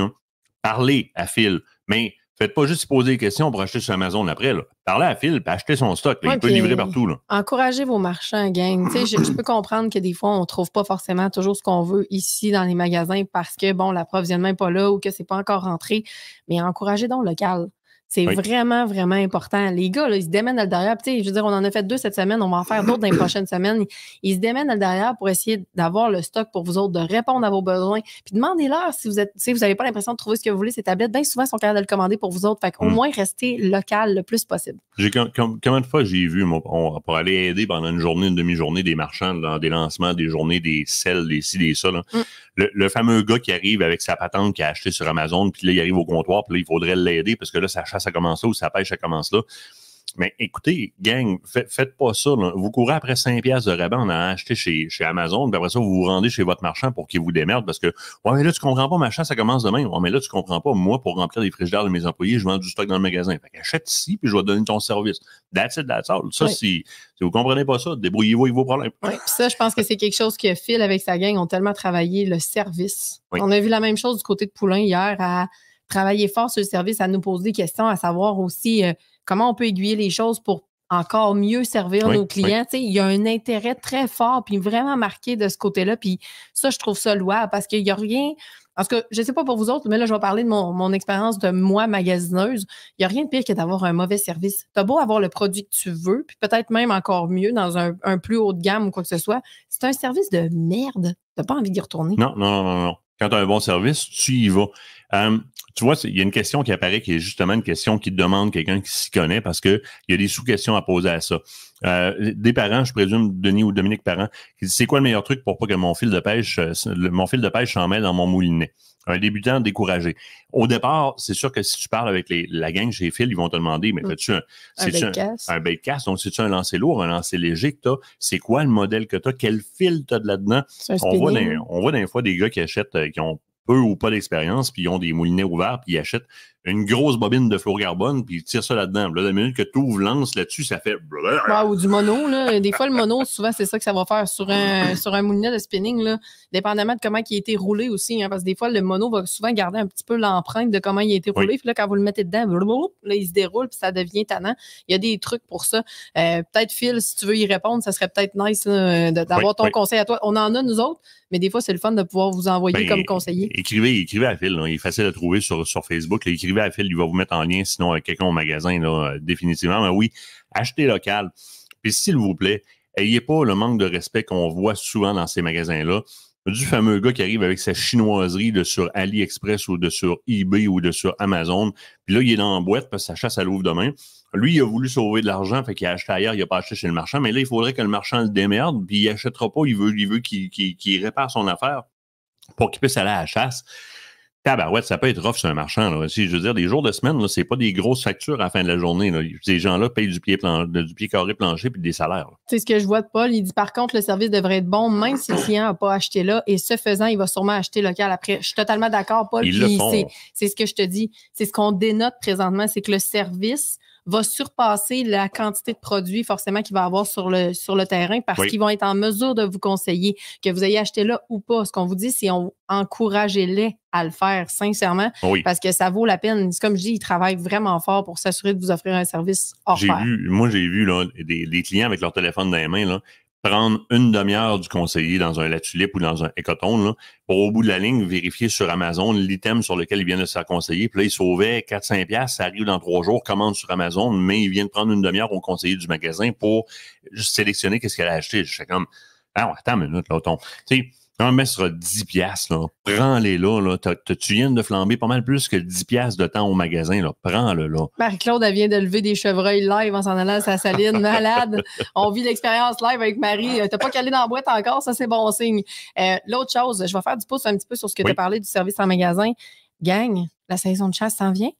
parlez à Phil. Mais Faites pas juste poser des questions pour acheter sur Amazon après. Parlez à Phil, achetez son stock. il peut livrer partout. Encouragez vos marchands, gang. je, je peux comprendre que des fois, on ne trouve pas forcément toujours ce qu'on veut ici dans les magasins parce que, bon, la l'approvisionnement n'est pas là ou que c'est pas encore rentré. Mais encouragez donc le local. C'est vraiment, vraiment important. Les gars, là, ils se démènent à le derrière. je veux dire, on en a fait deux cette semaine, on va en faire d'autres dans les *coughs* prochaines semaines. Ils se démènent à le derrière pour essayer d'avoir le stock pour vous autres, de répondre à vos besoins. Puis demandez-leur si vous êtes, si vous n'avez pas l'impression de trouver ce que vous voulez, ces tablettes, bien souvent, ils sont capables de le commander pour vous autres. Fait qu'au mm. moins, restez local le plus possible. J'ai, combien de fois j'ai vu, mon on, pour aller aider pendant une journée, une demi-journée des marchands dans des lancements, des journées, des selles, des ci, des ça. Mm. Le, fameux gars qui arrive avec sa patente qu'il a acheté sur Amazon, puis là, il arrive au comptoir, puis là, il faudrait l'aider parce que là, ça ça commence là, ou ça pêche, ça commence là. Mais écoutez, gang, faites pas ça. Vous courez après 5 pièces de rabat, on a acheté chez, Amazon, puis après ça, vous vous rendez chez votre marchand pour qu'il vous démerde parce que, ouais, mais là, tu comprends pas, ma chance ça commence demain. Ouais, mais là, tu comprends pas. Moi, pour remplir les frigidaires de mes employés, je vends du stock dans le magasin. Fait achète ici, puis je vais donner ton service. That's it, that's all. Ça, si, si vous comprenez pas ça, débrouillez-vous avec vos problèmes. Oui, ça, je pense que c'est quelque chose que Phil avec sa gang ont tellement travaillé le service. On a vu la même chose du côté de Poulain hier à travailler fort sur le service, à nous poser des questions, à savoir aussi euh, comment on peut aiguiller les choses pour encore mieux servir nos clients. Il y a un intérêt très fort, puis vraiment marqué de ce côté-là. Puis ça, je trouve ça louable parce qu'il n'y a rien. Parce que je ne sais pas pour vous autres, mais là, je vais parler de mon, expérience de moi magasineuse. Il n'y a rien de pire que d'avoir un mauvais service. Tu as beau avoir le produit que tu veux, puis peut-être même encore mieux dans un, plus haut de gamme ou quoi que ce soit. C'est un service de merde. Tu n'as pas envie d'y retourner. Non, non, non, non. Quand tu as un bon service, tu y vas tu vois, il y a une question qui apparaît qui est justement une question qui demande quelqu'un qui s'y connaît parce qu'il y a des sous-questions à poser à ça. Euh, des parents, je présume, Denis ou Dominique Parent, qui disent c'est quoi le meilleur truc pour pas que mon fil de pêche, euh, mon fil de pêche s'en dans mon moulinet? Un débutant découragé. Au départ, c'est sûr que si tu parles avec la gang chez Phil, ils vont te demander, mais mm. fais-tu un, un, Donc, c'est-tu un lancer lourd, un lancer léger que tu as? C'est quoi le modèle que tu as? Quel fil tu as de là-dedans? On, voit on voit des fois des gars qui achètent, euh, qui ont peu ou pas d'expérience, puis ils ont des moulinets ouverts, puis ils achètent une grosse bobine de fluorocarbone, puis il tire ça là-dedans. Là, la minute que tout vous lance là-dessus, ça fait. Bah, ou du mono, là. Des fois, le mono, souvent, c'est ça que ça va faire sur un, sur un moulinet de spinning, là. Dépendamment de comment il a été roulé aussi, hein, parce que des fois, le mono va souvent garder un petit peu l'empreinte de comment il a été roulé. Puis là, quand vous le mettez dedans, là, il se déroule, puis ça devient tannant. Il y a des trucs pour ça. Euh, peut-être, Phil, si tu veux y répondre, ça serait peut-être nice d'avoir ton conseil à toi. On en a, nous autres, mais des fois, c'est le fun de pouvoir vous envoyer ben, comme conseiller. Écrivez, écrivez à Phil. Il est facile à trouver sur, sur Facebook à il va vous mettre en lien, sinon avec quelqu'un au magasin, là, euh, définitivement. Mais oui, achetez local. Puis s'il vous plaît, ayez pas le manque de respect qu'on voit souvent dans ces magasins-là du fameux gars qui arrive avec sa chinoiserie de sur AliExpress ou de sur eBay ou de sur Amazon. Puis là, il est dans la boîte parce que sa chasse à l'ouvre demain. Lui, il a voulu sauver de l'argent, fait qu'il a acheté ailleurs, il n'a pas acheté chez le marchand. Mais là, il faudrait que le marchand le démerde, puis il n'achètera pas, il veut, il veut qu'il répare son affaire pour qu'il puisse aller à la chasse tabarouette, ça peut être rough sur un marchand. Si, je veux dire, des jours de semaine, ce n'est pas des grosses factures à la fin de la journée. Ces gens-là payent du pied, du pied carré plancher puis des salaires. C'est ce que je vois de Paul. Il dit par contre, le service devrait être bon, même si le client n'a pas acheté là. Et ce faisant, il va sûrement acheter local après. Je suis totalement d'accord, Paul. C'est ce que je te dis. C'est ce qu'on dénote présentement, c'est que le service va surpasser la quantité de produits forcément qu'il va avoir sur le, sur le terrain parce qu'ils vont être en mesure de vous conseiller que vous ayez acheté là ou pas. Ce qu'on vous dit, c'est on, encouragez-les à le faire, sincèrement, ah parce que ça vaut la peine. Comme je dis, ils travaillent vraiment fort pour s'assurer de vous offrir un service hors j'ai moi, j'ai vu là, des, des, clients avec leur téléphone dans les mains. Là, prendre une demi-heure du conseiller dans un Latulip ou dans un Écoton, pour au bout de la ligne vérifier sur Amazon l'item sur lequel il vient de se faire conseiller. Puis là, il sauvait 4-5 piastres, ça arrive dans trois jours, commande sur Amazon, mais il vient de prendre une demi-heure au conseiller du magasin pour sélectionner qu'est-ce qu'elle a acheté. Je comme, ah, attends une minute, là, ton. Tu un mais sera 10 pièces Prends-les là, là. tu viens de flamber pas mal plus que 10 pièces de temps au magasin, là. Prends-le là. Marie-Claude, vient de lever des chevreuils live en s'en allant à sa saline. Malade. On vit l'expérience live avec Marie. Euh, t'as pas calé dans la boîte encore, ça c'est bon signe. Euh, l'autre chose, je vais faire du pouce un petit peu sur ce que tu as parlé du service en magasin. Gang, la saison de chasse s'en vient.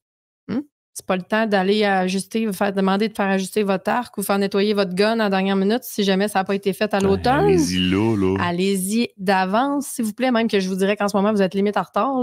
Hmm? c'est pas le temps d'aller ajuster, faire demander de faire ajuster votre arc ou faire nettoyer votre gun en dernière minute si jamais ça n'a pas été fait à l'automne. Ben, allez-y là, Allez-y d'avance, s'il vous plaît, même que je vous dirais qu'en ce moment, vous êtes limite en retard.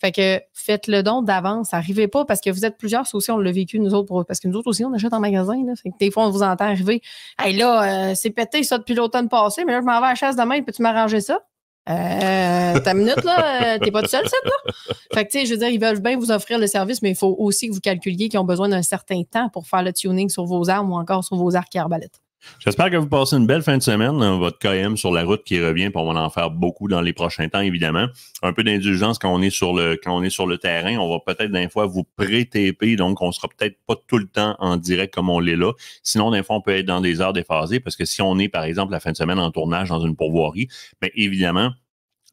Fait que faites le don d'avance. Arrivez pas parce que vous êtes plusieurs. Ça aussi, on l'a vécu nous autres parce que nous autres aussi, on achète en magasin. des fois, on vous entend arriver. Hey là, euh, c'est pété ça depuis l'automne passé, mais là, je m'en vais à la chasse demain, peux-tu m'arranger ça? Euh, ta minute, là, euh, t'es pas tout seul, cette, là? Fait que, tu sais, je veux dire, ils veulent bien vous offrir le service, mais il faut aussi que vous calculiez qu'ils ont besoin d'un certain temps pour faire le tuning sur vos armes ou encore sur vos arcs et arbalètes. J'espère que vous passez une belle fin de semaine. Hein, votre KM sur la route qui revient, puis on va en faire beaucoup dans les prochains temps, évidemment. Un peu d'indulgence quand on est sur le quand on est sur le terrain. On va peut-être d'un fois vous pré-TP, donc on sera peut-être pas tout le temps en direct comme on l'est là. Sinon, d'un fois, on peut être dans des heures déphasées parce que si on est, par exemple, la fin de semaine en tournage dans une pourvoirie, bien évidemment,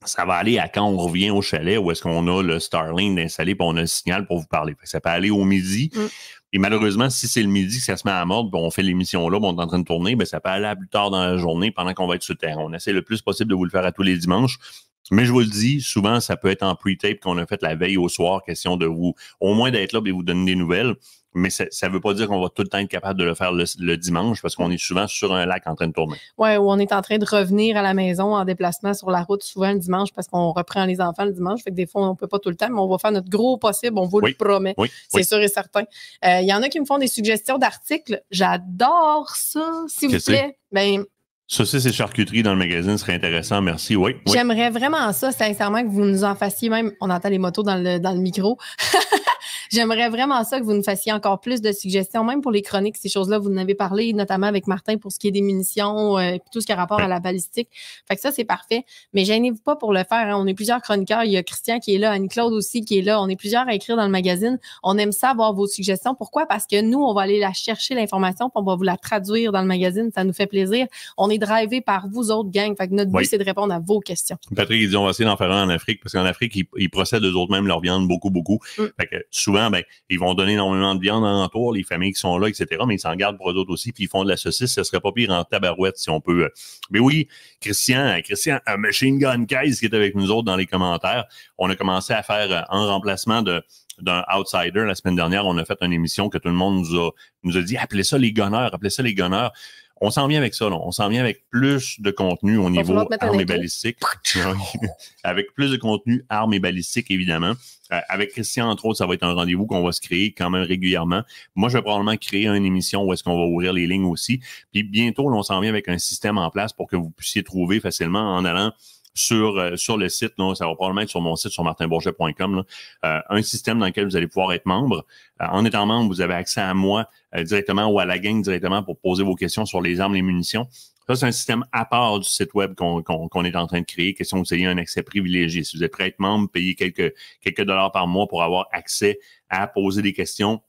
ça va aller à quand on revient au chalet où est-ce qu'on a le Starlink installé puis on a le signal pour vous parler. ça peut aller au midi. Mm. Et malheureusement, si c'est le midi que ça se met à mordre, on fait l'émission là, on est en train de tourner, mais ben, ça peut aller à plus tard dans la journée pendant qu'on va être sur terre. On essaie le plus possible de vous le faire à tous les dimanches. Mais je vous le dis, souvent, ça peut être en pre-tape qu'on a fait la veille au soir, question de vous, au moins d'être là et vous donner des nouvelles mais ça ne veut pas dire qu'on va tout le temps être capable de le faire le, dimanche parce qu'on est souvent sur un lac en train de tourner. Oui, ou on est en train de revenir à la maison en déplacement sur la route souvent le dimanche parce qu'on reprend les enfants le dimanche. Fait que des fois, on ne peut pas tout le temps, mais on va faire notre gros possible. On vous le promet. c'est sûr et certain. Il euh, y en a qui me font des suggestions d'articles. J'adore ça, s'il vous plaît. Ben, ça, c'est charcuterie dans le magazine serait intéressant, merci. Oui. J'aimerais vraiment ça, sincèrement, que vous nous en fassiez même. On entend les motos dans le, micro. *laughs* J'aimerais vraiment ça que vous nous fassiez encore plus de suggestions, même pour les chroniques, ces choses-là. Vous en avez parlé, notamment avec Martin, pour ce qui est des munitions, euh, et tout ce qui a rapport à la balistique. Fait que ça, c'est parfait. Mais gênez-vous pas pour le faire. Hein. On est plusieurs chroniqueurs. Il y a Christian qui est là, Annie-Claude aussi qui est là. On est plusieurs à écrire dans le magazine. On aime ça avoir vos suggestions. Pourquoi? Parce que nous, on va aller la chercher, l'information, puis on va vous la traduire dans le magazine. Ça nous fait plaisir. On est drivé par vous autres, gang. Fait notre but, c'est de répondre à vos questions. Patrick, il dit on va essayer d'en faire un en Afrique parce qu'en Afrique, ils, procèdent eux-autres même leur viande beaucoup, beaucoup. Mm. Fait que souvent, ben, ils vont donner énormément de viande en entour, les familles qui sont là, etc. Mais ils s'en gardent pour eux autres aussi, puis ils font de la saucisse. Ce serait pas pire en tabarouette si on peut. Euh. Mais oui, Christian, euh, Christian, euh, Machine Gun Case qui est avec nous autres dans les commentaires, on a commencé à faire en remplacement de d'un outsider la semaine dernière. On a fait une émission que tout le monde nous a, nous a dit appelez ça les gonneurs, appelez ça les gonneurs. » on s'en vient avec ça. On s'en vient avec plus de contenu au niveau armes et balistiques. *laughs* avec plus de contenu armes et balistiques, évidemment. Euh, avec Christian, entre autres, ça va être un rendez-vous qu'on va se créer quand même régulièrement. Moi, je vais probablement créer une émission où est-ce qu'on va ouvrir les lignes aussi. Puis bientôt, là, on s'en vient avec un système en place pour que vous puissiez trouver facilement en allant sur, euh, sur le site. Là, ça va probablement être sur mon site, sur martinbourget.com. Euh, un système dans lequel vous allez pouvoir être membre. Euh, en étant membre, vous avez accès à moi directement ou à la gang directement pour poser vos questions sur les armes, les munitions. Ça, c'est un système à part du site web qu'on est en train de créer. Question vous ayez un accès privilégié. Si vous êtes prêt à être membre, payez quelques, quelques dollars par mois pour avoir accès à poser des questions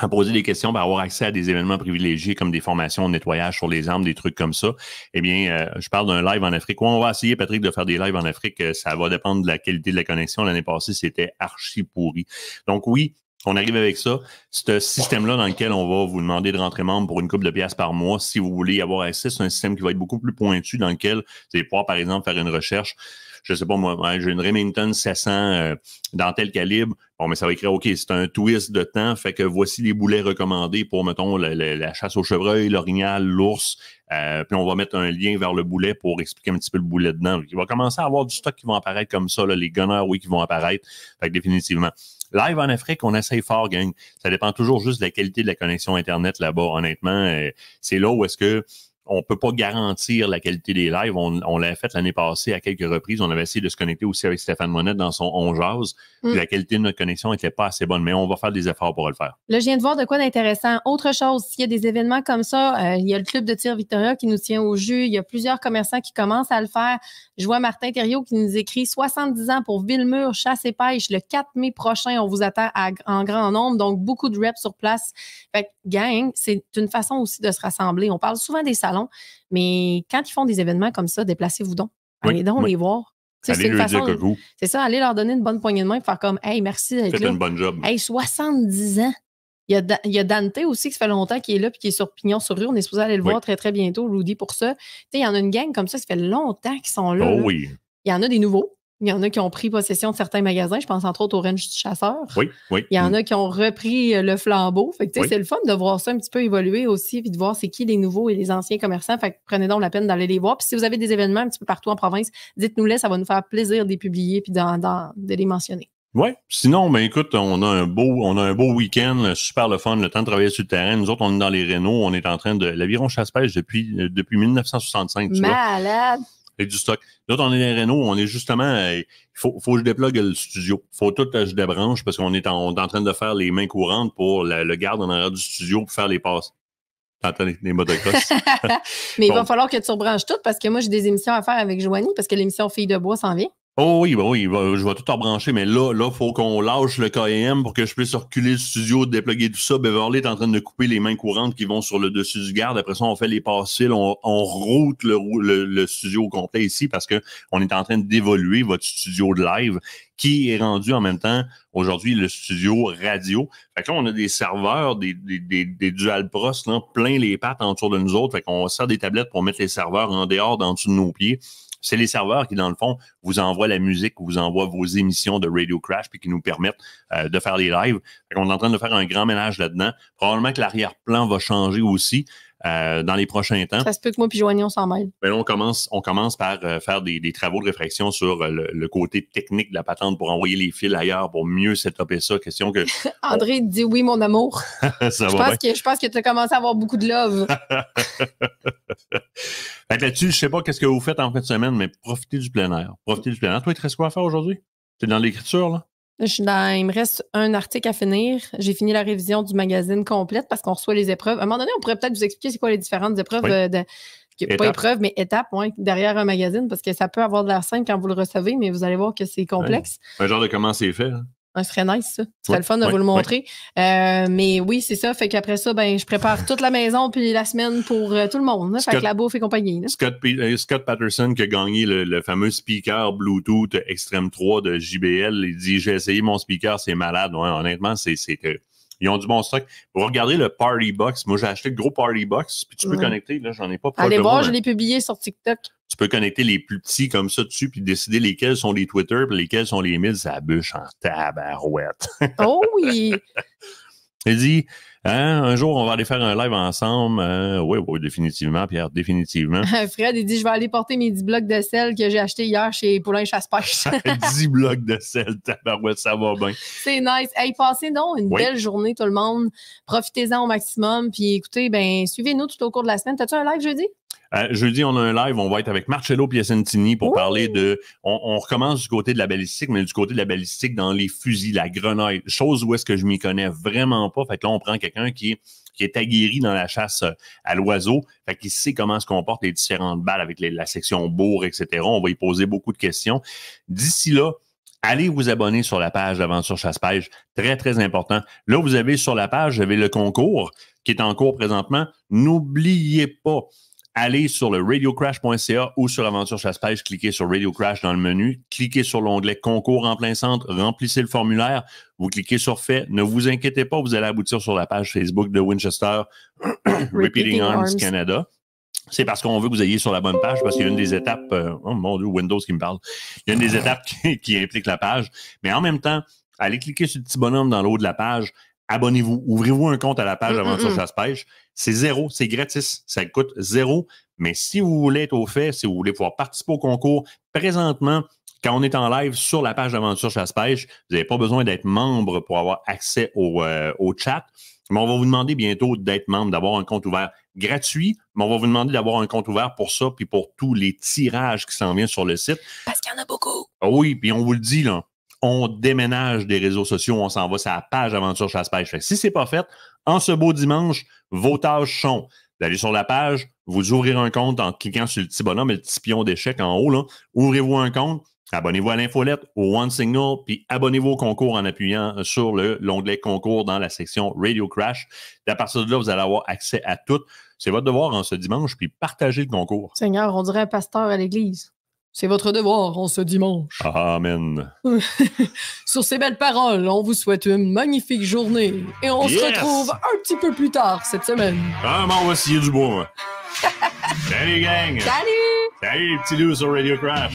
à poser des questions, à ben, avoir accès à des événements privilégiés comme des formations de nettoyage sur les armes, des trucs comme ça. Eh bien, euh, je parle d'un live en Afrique. Ouais, on va essayer, Patrick, de faire des lives en Afrique. Euh, ça va dépendre de la qualité de la connexion. L'année passée, c'était archi pourri. Donc oui, on arrive avec ça. C'est un système-là dans lequel on va vous demander de rentrer membre pour une coupe de pièces par mois, si vous voulez y avoir accès, c'est un système qui va être beaucoup plus pointu dans lequel vous allez pouvoir, par exemple, faire une recherche. Je sais pas, moi, j'ai une Remington 700 euh, dans tel calibre. Bon, mais ça va écrire, OK, c'est un twist de temps, fait que voici les boulets recommandés pour, mettons, la, chasse au chevreuil, l'orignal, l'ours. Euh, puis on va mettre un lien vers le boulet pour expliquer un petit peu le boulet dedans. Il va commencer à avoir du stock qui va apparaître comme ça, là, les gunners, oui, qui vont apparaître. Fait définitivement. Live en Afrique, on essaye fort, gang. Ça dépend toujours juste de la qualité de la connexion Internet là-bas, honnêtement. Euh, c'est là où est-ce que on peut pas garantir la qualité des lives. On, l'a fait l'année passée à quelques reprises. On avait essayé de se connecter aussi avec Stéphane Monnet dans son On mm. La qualité de notre connexion n'était pas assez bonne, mais on va faire des efforts pour le faire. Là, je viens de voir de quoi d'intéressant. Autre chose, s'il y a des événements comme ça, euh, il y a le club de tir Victoria qui nous tient au jus. Il y a plusieurs commerçants qui commencent à le faire. Je vois Martin Thériault qui nous écrit 70 ans pour Villemur, chasse et pêche. Le 4 mai prochain, on vous attend à, en grand nombre. Donc, beaucoup de reps sur place gang, c'est une façon aussi de se rassembler. On parle souvent des salons, mais quand ils font des événements comme ça, déplacez-vous donc. Allez donc les voir. C'est ça, allez leur donner une bonne poignée de main et faire comme Hey, merci d'être là. une bonne job. Hey, 70 ans. Il y, a, Dante aussi qui fait longtemps qui est là puis qui est sur Pignon sur rue. On est supposé aller le voir très, très bientôt, Rudy, pour ça. il y en a une gang comme ça, qui fait longtemps qu'ils sont là. Oh oui. Il y en a des nouveaux. Il y en a qui ont pris possession de certains magasins. Je pense entre autres au Range du Chasseur. Oui, oui. Il y en mm. a qui ont repris euh, le flambeau. Fait que, C'est le fun de voir ça un petit peu évoluer aussi, puis de voir c'est qui les nouveaux et les anciens commerçants. Fait que prenez donc la peine d'aller les voir. Puis si vous avez des événements un petit peu partout en province, dites-nous-les, ça va nous faire plaisir de les publier puis de les mentionner. Oui. Sinon, ben écoute, on a un beau, on a un beau week-end, super le fun, le temps de travailler sur le terrain. Nous autres, on est dans les Renault, on est en train de l'aviron chasse-pêche depuis euh, depuis 1965. Malade et du stock. Là, on est dans Renault, on est justement. Euh, il faut, faut, que je déplogue le studio. Il faut tout que je débranche parce qu'on est, en, en train de faire les mains courantes pour le garde en arrière du studio pour faire les passes. T'entends les, motocross. *laughs* Mais il va falloir que tu rebranches tout parce que moi, j'ai des émissions à faire avec Joanie parce que l'émission Fille de bois s'en vient. Oh oui, ben oui, ben, je vais tout brancher, mais là, là, faut qu'on lâche le KM pour que je puisse reculer le studio, dépluguer tout ça. Beverly est en train de couper les mains courantes qui vont sur le dessus du garde. Après ça, on fait les passes, on, route le, le, studio complet ici parce que on est en train d'évoluer votre studio de live qui est rendu en même temps aujourd'hui le studio radio. Fait que là, on a des serveurs, des, des, des, dual pros, là, plein les pattes autour de nous autres. Fait qu'on sert des tablettes pour mettre les serveurs en dehors, dans dessous de nos pieds. C'est les serveurs qui, dans le fond, vous envoient la musique, vous envoient vos émissions de Radio Crash, puis qui nous permettent euh, de faire les lives. On est en train de faire un grand ménage là-dedans. Probablement que l'arrière-plan va changer aussi. Euh, dans les prochains temps. Ça se peut que moi puis Joanie, on s'en mêle. Ben on commence, on commence par euh, faire des, travaux de réflexion sur euh, le, côté technique de la patente pour envoyer les fils ailleurs pour mieux setuper ça. Question que. *laughs* André dit oui, mon amour. *laughs* je, pense Que, tu as commencé à avoir beaucoup de love. *laughs* Là-dessus, je sais pas qu'est-ce que vous faites en fin de semaine, mais profitez du plein air. Profitez du plein air. Toi, il te reste quoi à faire aujourd'hui? T'es dans l'écriture, là? il me reste un article à finir. J'ai fini la révision du magazine complète parce qu'on reçoit les épreuves. À un moment donné, on pourrait peut-être vous expliquer c'est quoi les différentes épreuves euh, de, pas épreuves, mais étapes derrière un magazine parce que ça peut avoir de l'air simple quand vous le recevez, mais vous allez voir que c'est complexe. Un genre de comment c'est fait. Ce serait nice, ça. Ce serait le fun de vous le montrer. Euh, mais oui, c'est ça. Fait qu'après ça, ben, je prépare toute la maison puis la semaine pour euh, tout le monde. fait que la bouffe et compagnie. Euh, Scott, Patterson qui a gagné le, le, fameux speaker Bluetooth Extreme 3 de JBL, il dit J'ai essayé mon speaker, c'est malade. honnêtement, c'est ils ont du bon stock. Vous regardez le Party Box. Moi, j'ai acheté le gros Party Box. Puis tu peux connecter. Là, j'en ai pas. Allez voir, je l'ai publié sur TikTok. Tu peux connecter les plus petits comme ça dessus, puis décider lesquels sont les Twitter, puis lesquels sont les mids. à bûche en tabarouette. oh oui! *laughs* Il dit hein, Un jour, on va aller faire un live ensemble. Hein. oui, oui, définitivement, Pierre, définitivement. *laughs* Fred, il dit Je vais aller porter mes 10 blocs de sel que j'ai acheté hier chez Poulain Chasse-Pêche. *laughs* 10 blocs de sel, tabarouette, ça va bien. *laughs* C'est nice. Hey, passez donc une belle journée, tout le monde. Profitez-en au maximum. Puis écoutez, ben, suivez-nous tout au cours de la semaine. T'as-tu un live jeudi? Euh, jeudi, on a un live, on va être avec Marcello Piacentini pour parler de. On, recommence du côté de la balistique, mais du côté de la balistique dans les fusils, la grenade, chose où est-ce que je m'y connais vraiment pas. Fait là, on prend quelqu'un qui est qui est aguerri dans la chasse euh, à l'oiseau. Fait qu'il sait comment se comportent les différentes balles avec la section bourre, etc. On va y poser beaucoup de questions. D'ici là, allez vous abonner sur la page d'Aventure chasse page. Très, très important. Là, vous avez sur la page, j'avais le concours qui est en cours présentement. N'oubliez pas, allez sur le radiocrash.ca ou sur Aventure chasse page. cliquez sur Radio Crash dans le menu, cliquez sur l'onglet Concours en plein centre, remplissez le formulaire, vous cliquez sur Fait. Ne vous inquiétez pas, vous allez aboutir sur la page Facebook de Winchester *clears throat* Repeating Arms Canada. C'est parce qu'on veut que vous ayez sur la bonne page, parce qu'il y a une des étapes, euh, oh mon dieu, Windows qui me parle, il y a une des étapes *laughs* qui, implique la page, mais en même temps, allez cliquer sur le petit bonhomme dans le haut de la page, abonnez-vous, ouvrez-vous un compte à la page d'Aventure mm, mm, Chasse mm. Pêche. C'est zéro, c'est gratis, ça coûte zéro. Mais si vous voulez être au fait, si vous voulez pouvoir participer au concours, présentement, quand on est en live sur la page d'Aventure Chasse Pêche, vous n'avez pas besoin d'être membre pour avoir accès au, euh, au chat. Mais on va vous demander bientôt d'être membre, d'avoir un compte ouvert gratuit, mais on va vous demander d'avoir un compte ouvert pour ça, puis pour tous les tirages qui s'en viennent sur le site. Parce qu'il y en a beaucoup. Ah oui, puis on vous le dit, là, on déménage des réseaux sociaux, on s'en va sur la page Aventure chasse page. Si ce si c'est pas fait, en ce beau dimanche, vos tâches sont d'aller sur la page, vous ouvrir un compte en cliquant sur le petit bonhomme et le petit pion d'échec en haut. Ouvrez-vous un compte, abonnez-vous à l'infolette, au One Signal, puis abonnez-vous au concours en appuyant sur le, l'onglet concours dans la section Radio Crash. à partir de là, vous allez avoir accès à tout. C'est votre devoir en ce dimanche, puis partagez le concours. Seigneur, on dirait un pasteur à l'église. C'est votre devoir en ce dimanche. Ah, amen. *laughs* Sur ces belles paroles, on vous souhaite une magnifique journée et on se retrouve un petit peu plus tard cette semaine. Ah, on va a du bois, *laughs* Salut, gang! Salut! Salut, les petits sur Radio Craft.